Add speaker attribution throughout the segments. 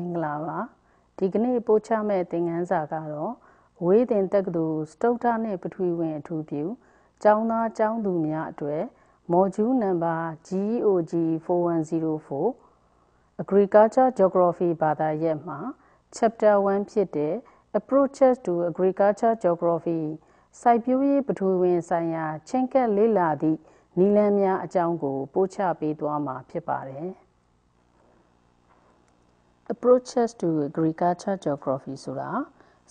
Speaker 1: မင်္ဂလာပါဒီကနေ့ ပို့ချမဲ့သင်ခန်းစာကတော့ဝေးတင်တက္ကသိုလ်စတုထနှင့်ပထဝီဝင်အထူးပြုကျောင်းသားကျောင်းသူများအတွေ့မော်ဂျူးနံပါတ် GOG 4104 Agriculture Geography ဘာသာရပ်မှာ Chapter 1ဖြစ်တဲ့ Approaches to Agriculture Geography စိုက်ပျိုးရေးပထဝီဝင်ဆိုင်ရာချင်းကပ်လေ့လာသည့်နည်းလမ်းများအကြောင်းကို ပို့ချပေးသွားမှာဖြစ်ပါတယ် approaches to agriculture geography ဆိုတာ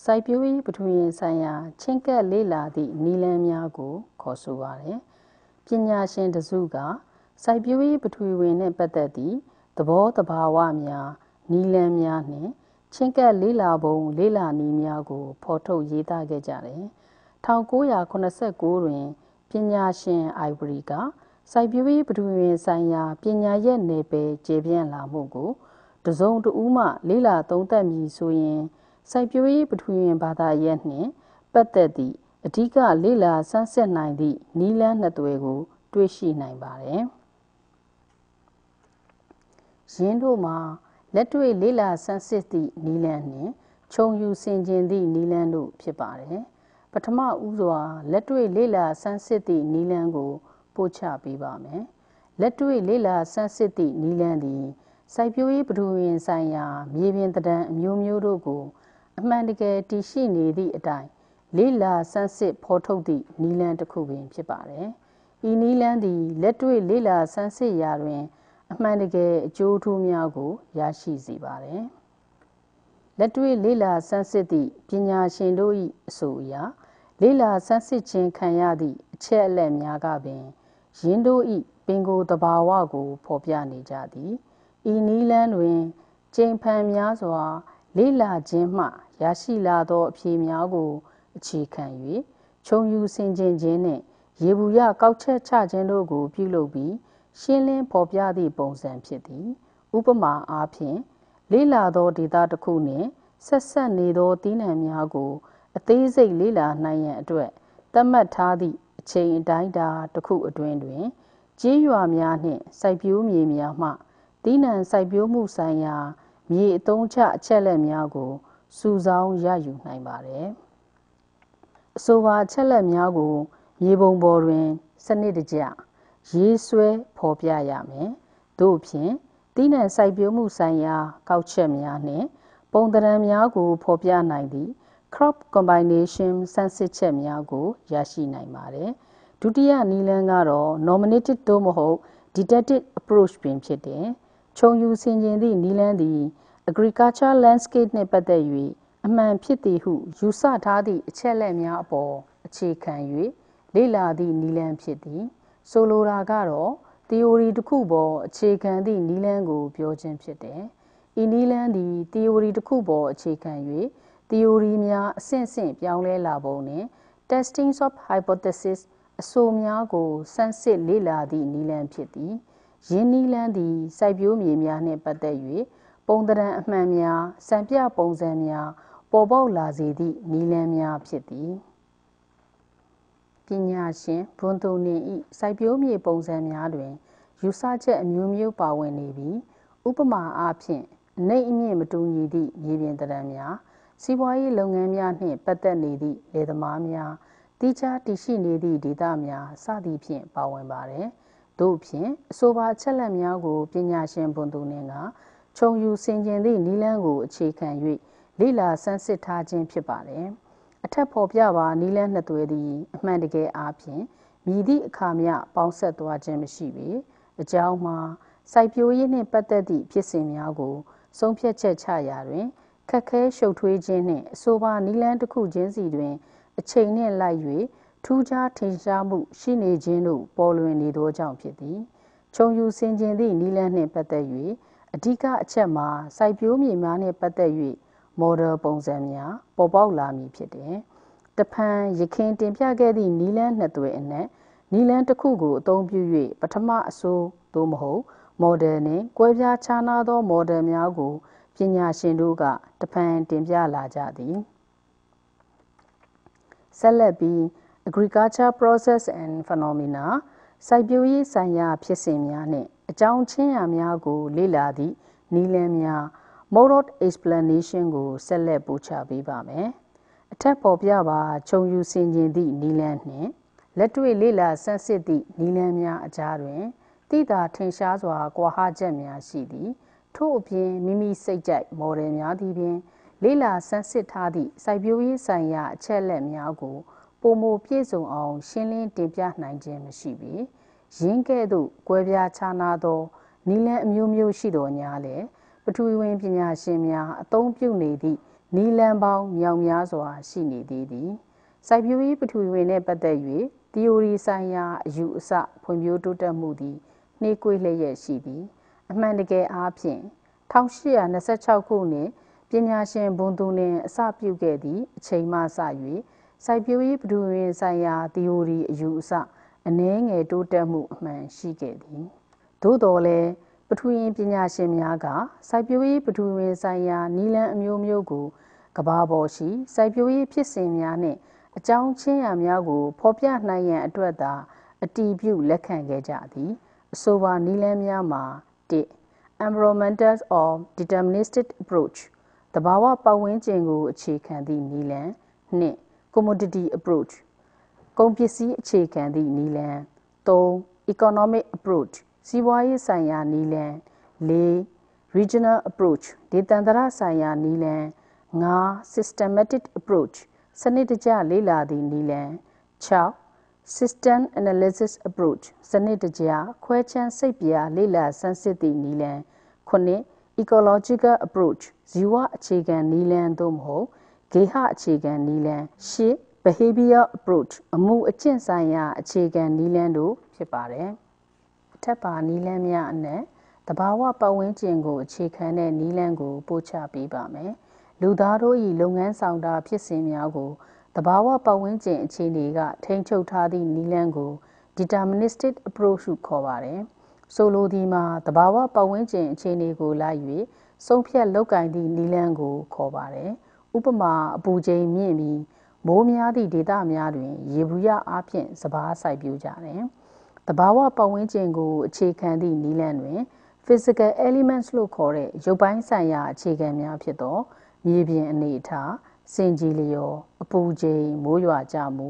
Speaker 1: စိုက်ပျိုးရေးပထဝီဆိုင်ရာ ချင်းကပ်လေ့လာသည့်နည်းလမ်းများကို ခေါ်ဆိုပါတယ်။ပညာရှင်တစုကစိုက်ပျိုးရေးပထဝီဝင်နှင့်ပတ်သက်သည့်သဘောတဘာဝများနည်းလမ်းများနှင့် ချင်းကပ်လေ့လာပုံလေ့လာနည်းများကို ဖော်ထုတ်ရေးသားခဲ့ကြတယ်။1989တွင်ပညာရှင်အိုင်ဗရီကစိုက်ပျိုးရေးပထဝီဝင်ဆိုင်ရာပညာရဲ့နယ်ပယ်ကျေပြန့်လာမှုကိုတစုံတဦးမှလေးလာသုံးသပ်မည်ဆိုရင် စိုက်ပျိုးရေးပထဝီဝင်ဘာသာရပ်နှင့်ပတ်သက်သည့်အဓိကလေးလာဆန်းစစ်နိုင်သည့်နီလန်းနှစ်သွဲကို တွေ့ရှိနိုင်ပါတယ်။ရင်းတို့မှာလက်တွေ့လေးလာဆန်းစစ်သည့်နီလန်းနှင့်ခြုံယူဆင်ခြင်သည့်နီလန်းတို့ဖြစ်ပါတယ်။ပထမဦးစွာလက်တွေ့လေးလာဆန်းစစ်သည့်နီလန်းကို ပို့ချပေးပါမယ်။လက်တွေ့လေးလာဆန်းစစ်သည့်နီလန်းသည်စိုက်ပျိုးရေးပထူရင်ဆိုင်ရာ မြေပြင်တံအမျိုးမျိုးတို့ကို အမှန်တကယ်တည်ရှိနေသည့်အတိုင်းလေ့လာဆန်းစစ်ဖော်ထုတ်သည့်နည်းလမ်းတစ်ခုပင်ဖြစ်ပါသည်။ဤနည်းလမ်းသည် လက်တွေ့လေ့လာဆန်းစစ်ရာတွင် အမှန်တကယ်အကျိုးထူးများကိုရရှိစေပါသည်။လက်တွေ့လေ့လာဆန်းစစ်သည့်ပညာရှင်တို့၏အဆိုအရလေ့လာဆန်းစစ်ခြင်းခံရသည့်အချက်အလက်များကပင်ရင်းတို့၏ပင်ကိုယ်တဘာဝကို ဖော်ပြနေကြသည်။ဤနီလန်းတွင်ကျိန်ဖန်များစွာလေ့လာခြင်းမှရရှိလာသောအဖြေများကိုအခြေခံ၍ခြုံယူဆင်ခြင်ခြင်းနှင့် ရေဘူးရကောက်ချက်ချခြင်းတို့ကိုပြုလုပ်ပြီးရှင်းလင်းဖော်ပြသည့်ပုံစံဖြစ်သည် ဥပမာအားဖြင့်လေ့လာသောဒေတာတစ်ခုနှင့်ဆက်ဆက်နေသောသီးနှံများကို အသေးစိတ်လေ့လာနိုင်ရန်အတွက်သတ်မှတ်ထားသည့်အချိန်အတိုင်းတာတစ်ခုအတွင်းတွင်ကြေးရွာများနှင့်စိုက်ပျိုးမြေများမှသီးနှံစိုက်ပျိုးမှုဆိုင်ရာမြေအသုံးချအချက်အလက်များကိုစုဆောင်းရယူနိုင်ပါတယ်။အဆိုပါအချက်အလက်များကိုမြေပုံပေါ်တွင်စနစ်တကျရေးဆွဲဖော်ပြရမယ်။သို့ဖြင့်သီးနှံစိုက်ပျိုးမှုဆိုင်ရာကောက်ချက်များနှင့်ပုံသဏ္ဍာန်များကိုဖော်ပြနိုင်သည့် crop combination စမ်းစစ်ချက်များကိုရရှိနိုင်ပါတယ်။ဒုတိယနည်းလမ်းကတော့ nominative သို့မဟုတ် detective approach ပင်ဖြစ်တယ်။ခြုံယူဆင်ခြင်သည့်နီလန်းသည် Agriculture Landscape နှင့်ပတ်သက်၍အမှန်ဖြစ်သည်ဟုယူဆထားသည့်အချက်အလက်များအပေါ်အခြေခံ၍လေ့လာသည့်နည်းလမ်းဖြစ်သည်။ဆိုလိုတာကတော့သီအိုရီတစ်ခုပေါ်အခြေခံသည့်နည်းလမ်းကိုပြောခြင်းဖြစ်တယ်။ဤနည်းလမ်းသည်သီအိုရီတစ်ခုပေါ်အခြေခံ၍သီအိုရီများအဆင့်ဆင့်ပြောင်းလဲလာပုံနှင့် Testing of Hypotheses အဆိုများကိုဆန်းစစ်လေ့လာသည့်နည်းလမ်းဖြစ်သည်။ယင်းနီလန်းသည်စိုက်ပျိုးမြေများနှင့်ပတ်သက်၍ပုံသဏ္ဍာန်အမှန်များစံပြပုံစံများပေါ်ပေါက်လာစေသည့်နီလန်းများဖြစ်သည်ပညာရှင်ဘွန်သူနေဤစိုက်ပျိုးမြေပုံစံများတွင် ယူဆချက်အမျိုးမျိုး ပါဝင်နေပြီးဥပမာအားဖြင့်အနိုင်အမြင့်မတူညီသည့်မြေပြင်သဏ္ဍာန်များစီးပွားရေးလုပ်ငန်းများနှင့်ပတ်သက်နေသည့်လယ်သမားများတိကျတည်ရှိနေသည့်ဒေသများစသည်ဖြင့်ပါဝင်ပါသည်တို့ဖြင့်အဆိုပါချက်လက်များကိုပညာရှင်ဘုံသူနှင့်ကခြုံယူဆင်ခြင်သည့်နိလန်းကိုအခြေခံ၍လေ့လာဆန်းစစ်ထားခြင်းဖြစ်ပါလေအထက်ဖော်ပြပါနိလန်းနှစ်သွဲသည်အမှန်တကယ်အားဖြင့်မြည်သည့်အခါမျှပေါင်းဆက်သွားခြင်းမရှိပေအကြောင်းမှာစိုက်ပျိုးရေးနှင့်ပတ်သက်သည့်ဖြစ်စဉ်များကိုဆုံးဖြတ်ချက်ချရာတွင်ခက်ခဲရှုပ်ထွေးခြင်းနှင့်အဆိုပါနိလန်းတစ်ခုချင်းစီတွင် အချိန်နှင့်လိုက်၍ထူးခြားထင်ရှားမှုရှိနေခြင်းတို့ပေါ်လွင်နေသောကြောင့်ဖြစ်သည်ခြုံယူဆင်ခြင်သည့်နီလန်းနှင့်ပတ်သက်၍အဓိကအချက်မှာစိုက်ပျိုးမြေများနှင့်ပတ်သက်၍မော်ဒယ်ပုံစံများပေါ်ပေါက်လာမည်ဖြစ်တယ်။တဖန်ရခင်တင်ပြခဲ့သည့်နီလန်းနှစ်သွဲအနက်နီလန်းတစ်ခုကိုအသုံးပြု၍ပထမအဆိုးသို့မဟုတ်မော်ဒယ်နှင့်ကွဲပြားခြားနားသောမော်ဒယ်များကိုပညာရှင်တို့ကတဖန်တင်ပြလာကြသည်။ဆက်လက်ပြီး Agriculture Process and Phenomena စိုက်ပျိုးရေးဆိုင်ရာဖြစ်စဉ်များနှင့်အကြောင်းချင်းရာများကို လေ့လာသည့်နည်းလမ်းများ Moroc Explanation ကိုဆက်လက်ပို့ချပေးပါမယ်။အထက်ပေါ်ပြပါခြုံယူဆင်ခြင်သည့်နည်းလမ်းနှင့်လက်တွေ့လေ့လာဆန်းစစ်သည့်နည်းလမ်းများအကြားတွင်တိတာထင်ရှားစွာ ကွာဟချက်များရှိသည်ထို့အပြင်မိမိစိတ်ကြိုက်မော်ဒယ်များသည်ဖြင့်လေ့လာဆန်းစစ်ထားသည့်စိုက်ပျိုးရေးဆိုင်ရာအချက်အလက်များကိုပုံမပြည့်စုံအောင်ရှင်းလင်းတင်ပြနိုင်ခြင်းမရှိပေရင်းကဲ့သို့ကွဲပြားခြားနားသောနီလန်အမျိုးမျိုးရှိသောညာလည်းပထဝီဝင်ပညာရှင်များအသုံးပြုနေသည့်နီလန်ပေါင်းမြောင်များစွာ ရှိနေသေးသည်စိုက်ပျိုးရေးပထဝီဝင်နှင့်ပတ်သက်၍ theory ဆိုင်ရာအယူအဆဖွံ့ဖြိုးတိုးတက်မှုသည်နှေးကွေးလျက်ရှိသည်အမှန်တကယ်အားဖြင့်1826ခုနှစ်ပညာရှင်ဘွန်သူနှင့်အစပြုခဲ့သည့်အချိန်မှစ၍စိုက်ပျိုးရေးပဒူရင်ဆိုင်ရာသီအိုရီအယူအဆအနည်းငယ်တိုးတက်မှုအမှန်ရှိခဲ့သည်။သို့တော်လည်းပထဝီပညာရှင်များကစိုက်ပျိုးရေးပထဝီဆိုင်ရာနီလန်အမျိုးမျိုးကိုကဘာပေါ်ရှိစိုက်ပျိုးရေးဖြစ်စဉ်များနှင့်အကြောင်းချင်းရာများကို ဖော်ပြနိုင်ရန်အတွက်သာအတီးပြုလက်ခံခဲ့ကြသည်အဆိုပါနီလန်များမှာ1 environmental or deterministic approach တဘာဝပတ်ဝန်းကျင်ကို အခြေခံသည့်နီလန်2 commodity approach ကုန်ပစ္စည်းအခြေခံသည့်နည်းလမ်း၃ economic approach စီးပွားရေးဆိုင်ရာနည်းလမ်း၄ regional approach ဒေသန္တရဆိုင်ရာနည်းလမ်း၅ systematic approach စနစ်တကျလေ့လာသည့်နည်းလမ်း6 system analysis approach စနစ်တကျခွဲခြမ်းစိတ်ပြာလေ့လာဆန်းစစ်သည့်နည်းလမ်း9 ecological approach ဇီဝအခြေခံနည်းလမ်းသို့မဟုတ်ဂေဟအခြေခံနီလန်ရှစ် behavior approach အမှုအကျင့်ဆိုင်ရာ အခြေခံနီလန်တို့ဖြစ်ပါတယ်အထက်ပါနီလန်များအနက်တဘာဝပတ်ဝန်းကျင်ကိုအခြေခံတဲ့နီလန်ကို ပို့ချပေးပါမယ်လူသားတို့၏လုပ်ငန်းဆောင်တာ ဖြစ်စဉ်များကိုတဘာဝပတ်ဝန်းကျင် အခြေအနေကထိန်းချုပ်ထားသည့်နီလန်ကို deterministic approach ဟုခေါ်ပါတယ်ဆိုလိုသည်မှာတဘာဝပတ်ဝန်းကျင်အခြေအနေကိုလိုက်၍ဆုံးဖြတ်လောက်ကင်သည့်နီလန်ကို ခေါ်ပါတယ်ဥပမာအပူချိန်မြင့်ပြီးမိုးများသည့်ဒေသများတွင် ရေဘူးရအားဖြင့်စပါးစိုက်ပျိုးကြတယ်။တဘာဝပတ်ဝန်းကျင်ကိုအခြေခံသည့်နည်းလမ်းတွင် physical elements လို့ခေါ်တဲ့ရုပ်ပိုင်းဆိုင်ရာအခြေခံများဖြစ်သောမြေပြင်အနေအထား၊စင်ကြီးလျော်၊အပူချိန်၊မိုးရွာကျမှု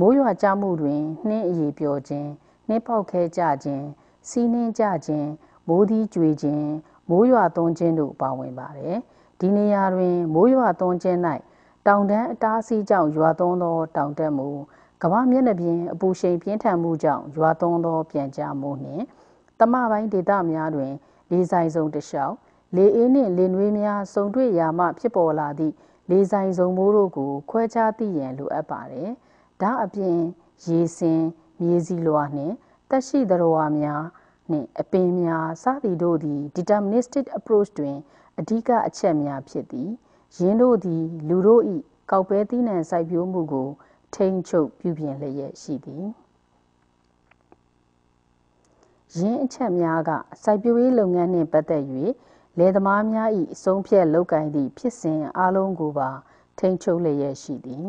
Speaker 1: မိုးရွာကျမှုတွင် နှင်းအရေပျော်ခြင်း၊နှင်းပေါက်ခဲကျခြင်း၊စီးနှင်းကျခြင်း၊မိုးသီးကြွေခြင်း၊မိုးရွာသွန်းခြင်းတို့ပါဝင်ပါတယ်။ဒီနေရာတွင်မိုးရွာသွန်းခြင်း၌တောင်တန်းအတားအဆီးကြောင့်ရွာသွန်းသော တောင်တက်မှုကမ္ဘာမျက်နှာပြင်အပူရှိန်ပြင်းထန်မှုကြောင့်ရွာသွန်းသောပြန်ကြမှုနှင့်တမပိုင်းဒေသများတွင် လေဆိုင်စုံတလျှောက်လေအေးနှင့်လေနွေးများစုံတွေ့ရာမှဖြစ်ပေါ်လာသည့်လေဆိုင်စုံမိုးတို့ကိုခွဲခြားသိရန်လိုအပ်ပါသည်။ဒါအပြင်ရေစင်မြေစီလွာနှင့်တက်ရှိသရဝါများနှင့်အပင်များစသည်တို့သည် deterministic approach တွင်အဓိကအချက်များဖြစ်သည်ယင်းတို့သည် လူတို့၏ကောက်ပဲသီးနှံစိုက်ပျိုးမှုကို ထိန်းချုပ်ပြုပြင်လျက်ရှိသည်ယင်းအချက်များကစိုက်ပျိုးရေးလုပ်ငန်းနှင့်ပတ်သက်၍လယ်သမားများ၏အဆုံးဖြတ်လုပ်ကိုင်သည့်ဖြစ်စဉ်အလုံးကိုပါထိန်းချုပ်လျက်ရှိသည်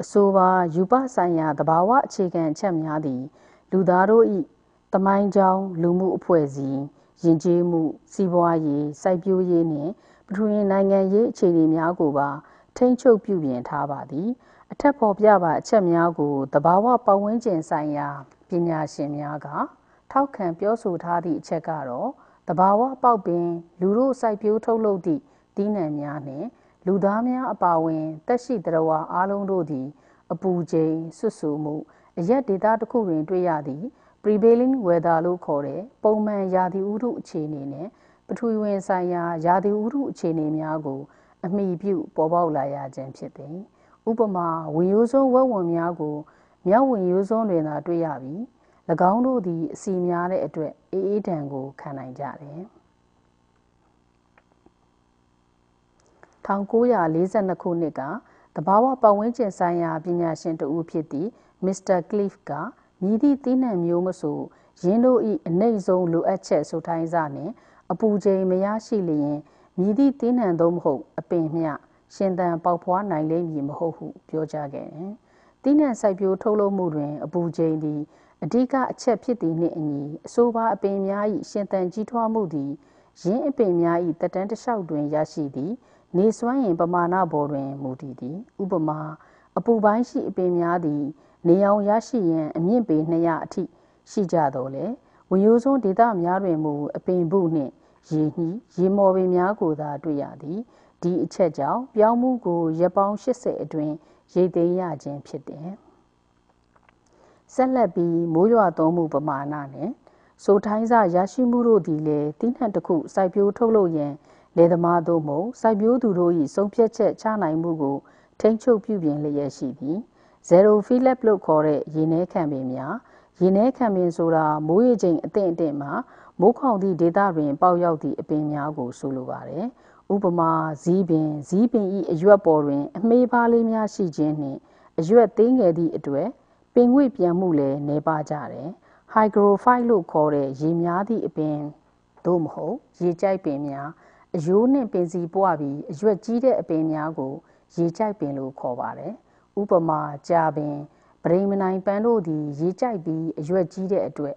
Speaker 1: အဆိုပါယူပဆိုင်ရာသဘာဝအခြေခံအချက်များသည်လူသားတို့၏တမိုင်းကြောင်းလူမှုအဖွဲ့အစည်းယဉ်ကျေးမှု စီးပွားရေးစိုက်ပျိုးရေးနှင့်ပထဝီနိုင်ငံရေးအခြေအနေများကိုပါထိန်းချုပ်ပြုပြင်ထားပါသည်အထက်ပေါ်ပြပါအချက်များကိုသဘာဝပတ်ဝန်းကျင်ဆိုင်ရာပညာရှင်များကထောက်ခံပြောဆိုထားသည့်အချက်ကတော့သဘာဝပေါက်ပင် လူတို့စိုက်ပျိုးထုတ်လုပ်သည့်သီးနှံများနှင့် လူသားများအပါအဝင်သက်ရှိသတ္တဝါအားလုံးတို့သည် အပူချိန်ဆွဆူမှုအရက်ဒေသတစ်ခုတွင် တွေ့ရသည့် prevailing weather လို့ခေါ်တဲ့ပုံမှန်ရာသီဥတုအခြေအနေနှင့်ပထဝီဝင်ဆိုင်ရာရာသီဥတုအခြေအနေများကို အမှီပြုပေါ်ပေါက်လာရခြင်းဖြစ်သည်။ဥပမာဝင်ရိုးစွန်းဝက်ဝံများကိုမြောက်ဝင်ရိုးစွန်းတွင်သာတွေ့ရပြီး၎င်းတို့သည်အဆီများတဲ့အတွက်အအေးဒဏ်ကိုခံနိုင်ကြသည်။1942ခုနှစ်ကသဘာဝပတ်ဝန်းကျင်ဆိုင်ရာပညာရှင်တစ်ဦးဖြစ်သည့်မစ္စတာကလစ်ကမြည်သည့်သီးနှံမျိုးမဆိုရင်းတို့၏အနိုင်ဆုံးလိုအပ်ချက်စုထိုင်းစနှင့်အပူချိန်မရရှိလျင်မြည်သည့်သီးနှံသို့မဟုတ်အပင်မျှရှင်သန်ပေါက်ဖွားနိုင်လိမ့်မည်မဟုတ်ဟုပြောကြားခဲ့တယ်။သီးနှံစိုက်ပျိုးထုတ်လုပ်မှုတွင် အပူချိန်သည်အဓိကအချက်ဖြစ်သည်နှင့်အညီအဆိုပါအပင်များ၏ရှင်သန်ကြီးထွားမှုသည် ရင်းအပင်များ၏တက်တန်းတလျှောက်တွင်ရရှိသည့်နေစွမ်းရင် ပမာဏပေါ်တွင်မူတည်သည်ဥပမာ အပူပိုင်းရှိအပင်များသည်နေအောင်ရရှိရန်အမြင့်ပေ200အထိရှိကြတော်လဲဝရိုးစွန်းဒေသများတွင်မူအပင်ပုနှင့်ရေနှီးရေမော်ပင်များကိုသာတွေ့ရသည်ဒီအချက်ကြောင့်ပြောင်းမှုကိုရပ်ပေါင်း80အတွင်းရိတ်သိမ်းရခြင်းဖြစ်တယ်ဆက်လက်ပြီးမိုးရွာသွန်းမှုပမာဏနဲ့ဆိုထိုင်းစရရှိမှုတို့သည်လည်းတိနှံတစ်ခုစိုက်ပျိုးထုတ်လုပ်ရန်လယ်သမားတို့မှစိုက်ပျိုးသူတို့၏ဆုံးဖြတ်ချက်ချနိုင်မှုကိုထိန်းချုပ်ပြုပြင်လျက်ရှိသည်0 Philip လို့ခေါ်တဲ့ရေနှဲခံပင်များရေနှဲခံပင်ဆိုတာမိုးရေချိန်အသင့်အတင့်မှာမိုးခေါင်သည့်ဒေသတွင် ပေါက်ရောက်သည့်အပင်များကိုဆိုလိုပါတယ်။ဥပမာဇီးပင်ဇီးပင်၏အရွက်ပေါ်တွင်အမေးပါးလေးများရှိခြင်းနှင့်အရွက်သေးငယ်သည့်အတွက်ပင်ွေပြန်မှုလည်းနှဲပါကြတယ်။ hydrophyte လို့ခေါ်တဲ့ရေများသည့်အပင်သို့မဟုတ်ရေကြိုက်ပင်များအယိုးနှင့်ပင်စီပွားပြီးအရွက်ကြီးတဲ့အပင်များကို ရေကြိုက်ပင်လို့ခေါ်ပါတယ်ဥပမာကြပင်ပရိမနိုင်ပန်းတို့သည်ရေကြိုက်ပြီးအရွက်ကြီးတဲ့အတွက်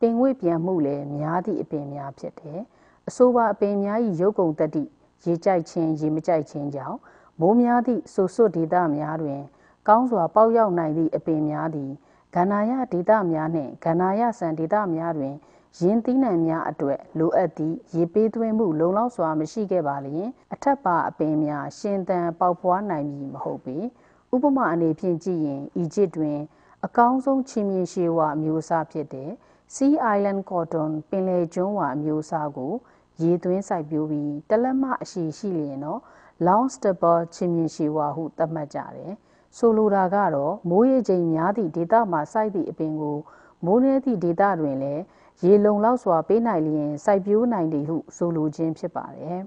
Speaker 1: ပင်ငွေ့ပြန်မှုလည်းများသည့်အပင်များဖြစ်တယ်။အဆိုပါအပင်များ၏ရုပ်ကုန်တတ္တိရေကြိုက်ခြင်းရေမကြိုက်ခြင်းကြောင့်မိုးများသည့်ဆူဆွတ်ဒေသများတွင်ကောင်းစွာပေါက်ရောက်နိုင်သည့်အပင်များသည်ကဏ္ဍရဒေသများနှင့်ကဏ္ဍရဆန်ဒေသများတွင်ရင်းသီးနှံများအတွက်လိုအပ်သည့်ရေပေးသွင်းမှုလုံလောက်စွာမရှိခဲ့ပါလျင် အထက်ပါအပင်များရှင်သန်ပေါက်ဖွားနိုင်မည်မဟုတ်ပေ။။ဥပမာအနေဖြင့်ကြည့်ရင်အီဂျစ်တွင် အကောင်းဆုံးချင်းမြင်ရှေးဝါအမျိုးအစားဖြစ်တဲ့ Sea Island Cotton ပင်လယ်ကျွန်းဝါအမျိုးအစားကို ရေသွင်းစိုက်ပျိုးပြီးတလက်မအရှိရှိလျင်တော့ Long Staple ချင်းမြင်ရှေးဝါဟုသတ်မှတ်ကြတယ်။ဆိုလိုတာကတော့မိုးရေချိန်များသည့်ဒေသမှာစိုက်သည့်အပင်ကို မိုးနည်းသည့်ဒေသတွင်လည်းရေလုံလောက်စွာပေးနိုင်လျင်စိုက်ပျိုးနိုင်တယ်ဟုဆိုလိုခြင်းဖြစ်ပါတယ်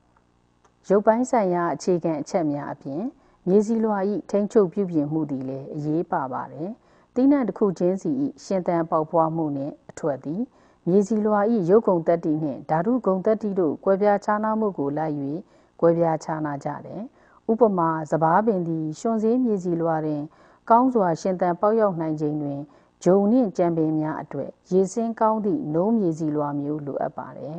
Speaker 1: ။ရုပ်ပိုင်းဆိုင်ရာအခြေခံအချက်များအပြင်မြေစည်းလွှာ၏ထိန်းချုပ်ပြုပြင်မှုသည်လည်းအရေးပါပါတယ်။သီးနှံတစ်ခုချင်းစီ၏ရှင်သန်ပေါက်ဖွားမှုနှင့်အထွက်သည်မြေစည်းလွှာ၏ရုပ်ကုန်တတ္တိနှင့်ဓာတုကုန်တတ္တိတို့ကွဲပြားခြားနားမှုကိုလိုက်၍ကွဲပြားခြားနားကြတယ်။ဥပမာစဘာပင်သည် ရှင်စည်းမြေစည်းလွှာတွင်ကောင်းစွာရှင်သန်ပေါက်ရောက်နိုင်ခြင်းတွင်ဂျုံနှင့်ကြံပင်များအတွက်ရေစင်းကောင်းသည့်နိုးမြေစည်းလွှာမျိုးလိုအပ်ပါတယ်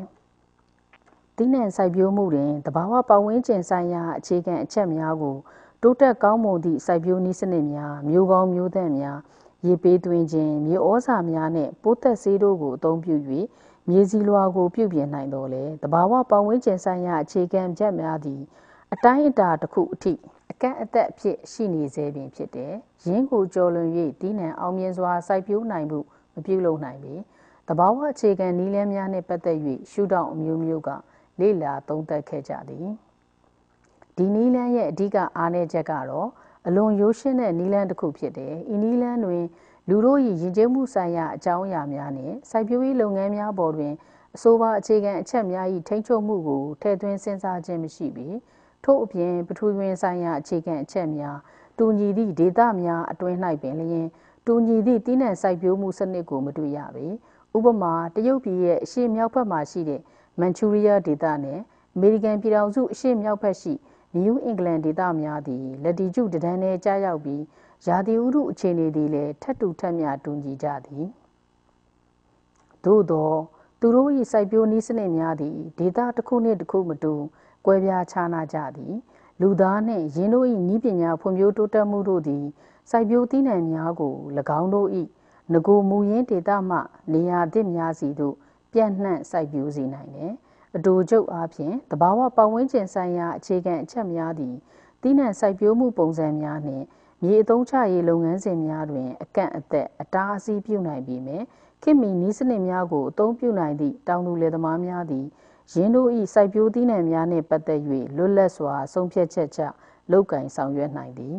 Speaker 1: ။သီးနှံစိုက်ပျိုးမှုတွင်တဘာဝပတ်ဝန်းကျင်ဆိုင်ရာအခြေခံအချက်များကိုတိုးတက်ကောင်းမွန်သည့်စိုက်ပျိုးနည်းစနစ်များ၊မျိုးကောင်းမျိုးသန့်များ၊ရေပေးသွင်းခြင်း၊မြေဩဇာများနှင့်ပိုးသတ်ဆေးတို့ကိုအသုံးပြု၍မြေဆီလွှာကိုပြုပြင်နိုင်တော်လဲတဘာဝပတ်ဝန်းကျင်ဆိုင်ရာအခြေခံချက်များသည့်အတိုင်းအတာတစ်ခုအထိအကန့်အသတ်ဖြစ်ရှိနေသေးပင်ဖြစ်တယ်။ရင်းကိုကျော်လွန်၍တီးနှံအောင်မြင်စွာစိုက်ပျိုးနိုင်မှုမပြုလုပ်နိုင်ပေ။တဘာဝအခြေခံနည်းလမ်းများနှင့်ပတ်သက်၍ရှုထောင့်အမျိုးမျိုးကလေ့လာသုံးသပ်ခဲ့ကြသည်။ဒီနီလန်းရဲ့အဓိကအားနည်းချက်ကတော့အလွန်ရိုးရှင်းတဲ့နီလန်းတစ်ခုဖြစ်တယ်။ဤနီလန်းတွင်လူတို့၏ယဉ်ကျေးမှုဆိုင်ရာအကြောင်းအရာများနှင့်စိုက်ပျိုးရေးလုပ်ငန်းများပေါ်တွင်အဆိုပါအခြေခံအချက်များ၏ထိန်းချုပ်မှုကိုထည့်သွင်းစဉ်းစားခြင်းမရှိပေထို့အပြင်ပထဝီဝင်ဆိုင်ရာအခြေခံအချက်များတူညီသည့်ဒေသများအတွင်း၌ပင်လျင်တူညီသည့်တည်နှံစိုက်ပျိုးမှုစနစ်ကိုမတွေ့ရပေဥပမာတရုတ်ပြည်ရဲ့အရှေ့မြောက်ဘက်မှာရှိတဲ့မန်ချူရီးယားဒေသနဲ့အမေရိကန်ပြည်ထောင်စုအရှေ့မြောက်ဘက်ရှိတဲ့နယူးအင်္ဂလန်ဒေသများသည်လက်တီကျူတဒန်းထဲကျရောက်ပြီးရာသီဥတုအခြေအနေသည်လည်းထပ်တူထပ်မျှတူညီကြသည်သို့သောသူတို့၏စိုက်ပျိုးနည်းစနစ်များသည် ဒေသတစ်ခုနှင့်တစ်ခုမတူကွဲပြားခြားနားကြသည် လူသားနှင့်ယင်းတို့၏နည်းပညာဖွံ့ဖြိုးတိုးတက်မှုတို့သည်စိုက်ပျိုးသီးနှံများကို၎င်းတို့၏ငကိုမူရင်းဒေသမှနေရာသစ်များစီသို့ ပြန့်နှံ့စိုက်ပျိုးစေနိုင်တယ်။အတူချုပ်အားဖြင့်တဘာဝပတ်ဝန်းကျင်ဆိုင်ရာအခြေခံအချက်များသည်တည်နှံစိုက်ပျိုးမှုပုံစံများနှင့် မြေအသုံးချရေးလုပ်ငန်းစဉ်များတွင် အကန့်အသက်အတားအဆီးပြုနိုင်ပေမယ့်ခင်မီနီးစနစ်များကိုအသုံးပြုနိုင်သည့်တောင်သူလယ်သမားများသည်ရင်းတို့၏စိုက်ပျိုးသီးနှံများနှင့်ပတ်သက်၍လွတ်လပ်စွာ ဆုံးဖြတ်ချက်ချလုပ်ကင်ဆောင်ရွက်နိုင်သည်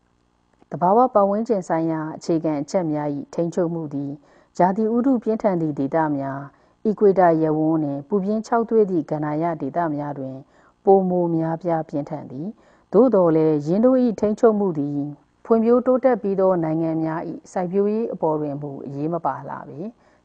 Speaker 1: ။တဘာဝပတ်ဝန်းကျင်ဆိုင်ရာအခြေခံအချက်များ၏ထိန်းချုပ်မှုသည်ဂျာတိဥဒုပြင်းထန်သည့်ဒေသများအီကွေတာရဝန်းနှင့်ပူပြင်း၆သွေ့သည့်ကဏ္ဍရဒေသများတွင်ပိုမိုများပြားပြင်းထန်သည်သို့တော်လည်းယင်းတို့၏ထိန်းချုပ်မှုသည် ဖွံ့ဖြိုးတိုးတက်ပြီးသောနိုင်ငံများ၏စိုက်ပျိုးရေးအပေါ်တွင်မူအရေးမပါလာပေ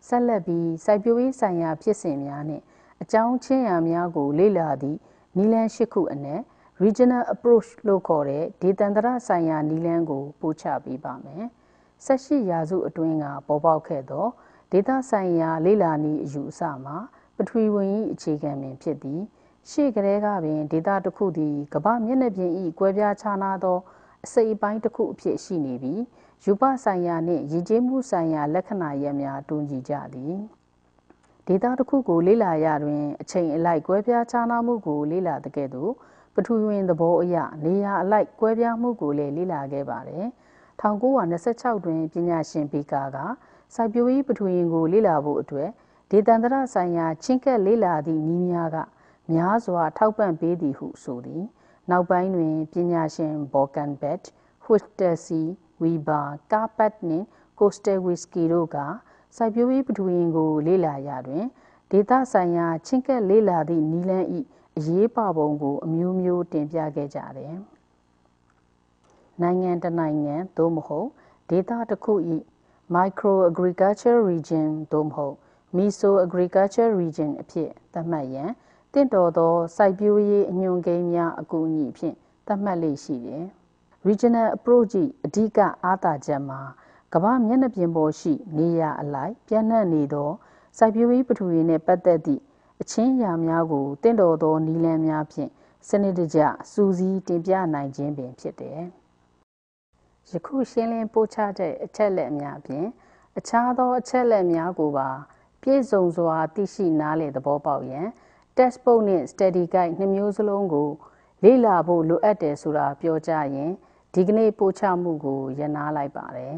Speaker 1: ဆက်လက်ပြီးစိုက်ပျိုးရေးဆိုင်ရာဖြစ်စဉ်များနှင့်အကြောင်းချင်းရာများကို လေ့လာသည့်နီလန်း၈ခုအနက် Regional Approach လို့ခေါ်တဲ့ဒေသန္တရဆိုင်ရာနီလန်းကိုပို့ချပေးပါမယ်။၁၈ရာစုအတွင်းကပေါ်ပေါက်ခဲ့သောဒေတာဆိုင်ရာလေလာနည်းအယူအဆမှာ ပထဝီဝင်၏အခြေခံပင်ဖြစ်သည်ရှေ့ကလေးကပင်ဒေတာတစ်ခုသည်ကမ္ဘာမျက်နှာပြင်၏ကွဲပြားခြားနားသောအစိပ်အပိုင်းတစ်ခုအဖြစ်ရှိနေပြီးယူပဆိုင်ရာနှင့်ရည်ကြည်မှုဆိုင်ရာလက္ခဏာရပ်များတွင်ကြည်ကြသည်ဒေတာတစ်ခုကိုလေ့လာရတွင်အချိန်အလိုက်ကွဲပြားခြားနားမှုကိုလေ့လာတဲ့ကဲ့သို့ပထဝီဝင်သဘောအရနေရာအလိုက်ကွဲပြားမှုကိုလည်းလေ့လာခဲ့ပါတယ်1926တွင်ပညာရှင်ဘီကာကစိုက်ပျိုးရေးပထွေရင်ကိုလေ့လာဖို့အတွက်ဒေသန္တရဆိုင်ရာချင်းကပ်လေ့လာသည့်နည်းများကများစွာထောက်ပံ့ပေးသည်ဟုဆိုသည်နောက်ပိုင်းတွင်ပညာရှင်ဘော်ကန်ဘက်ဟွစ်တစီဝီဘာကာပတ်နှင့်ကိုစတက်ဝီစကီတို့ကစိုက်ပျိုးရေးပထွေရင်ကိုလေ့လာရာတွင်ဒေသဆိုင်ရာချင်းကပ်လေ့လာသည့်နည်းလမ်း၏အရေးပါပုံကိုအမျိုးမျိုးတင်ပြခဲ့ကြတယ်။နိုင်ငံတနိုင်ငံသို့မဟုတ်ဒေသတစ်ခု၏ micro agriculture region သို့မဟုတ် meso agriculture region အဖြစ်သတ်မှတ်ရန်တင့်တော်သောစိုက်ပျိုးရေးအညွှန်းကိန်းများအကူအညီဖြင့်သတ်မှတ်လေ့ရှိတယ်။ Regional Approach ၏အဓိကအားသာချက်မှာကမ္ဘာ မျက်နှာပြင်ပေါ်ရှိ နေရာအလိုက်ပြန့်နှံ့နေသောစိုက်ပျိုးရေးပထဝီနှင့်ပတ်သက်သည့်အချင်းအရာများကိုတင့်တော်သောနည်းလမ်းများဖြင့်စနစ်တကျစူးစီးတင်ပြနိုင်ခြင်းပင်ဖြစ်တယ်။ယခုရှင်းလင်းပို့ချတဲ့အချက်လက်များဖြင့်အခြားသောအချက်လက်များကိုပါပြည့်စုံစွာသိရှိနားလည်သဘောပေါက်ရန် textbook နဲ့ study guide နှစ်မျိုးစလုံးကိုလေ့လာဖို့လိုအပ်တယ်ဆိုတာပြောကြရင်ဒီကနေ့ပို့ချမှုကို ရနာလိုက်ပါတယ်